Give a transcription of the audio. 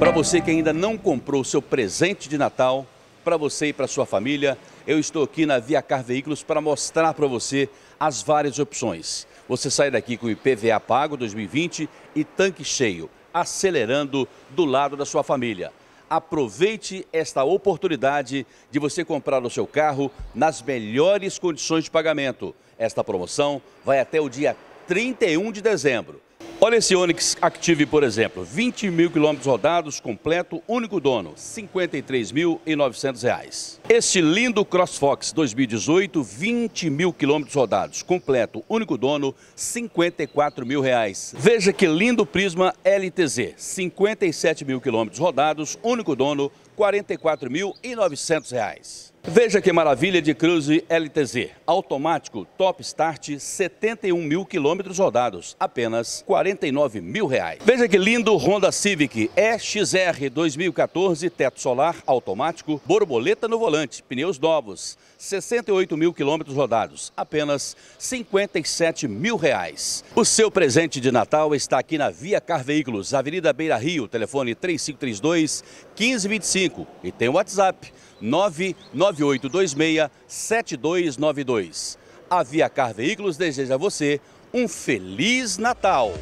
Para você que ainda não comprou o seu presente de Natal, para você e para sua família, eu estou aqui na Via Car Veículos para mostrar para você as várias opções. Você sai daqui com IPVA pago 2020 e tanque cheio, acelerando do lado da sua família. Aproveite esta oportunidade de você comprar o seu carro nas melhores condições de pagamento. Esta promoção vai até o dia 31 de dezembro. Olha esse Onix Active, por exemplo, 20 mil quilômetros rodados, completo, único dono, R$ 53.900. Este lindo CrossFox 2018, 20 mil quilômetros rodados, completo, único dono, R$ 54.000. mil. Reais. Veja que lindo Prisma LTZ, 57 mil quilômetros rodados, único dono, 44.900 reais. Veja que maravilha de Cruze LTZ. Automático, top start, 71 mil quilômetros rodados, apenas 49 mil reais. Veja que lindo Honda Civic EXR 2014, teto solar, automático, borboleta no volante, pneus novos, 68 mil quilômetros rodados, apenas 57 mil reais. O seu presente de Natal está aqui na Via Car Veículos, Avenida Beira Rio, telefone 3532 1525 5 e tem o WhatsApp 998267292. A Via Car Veículos deseja a você um Feliz Natal!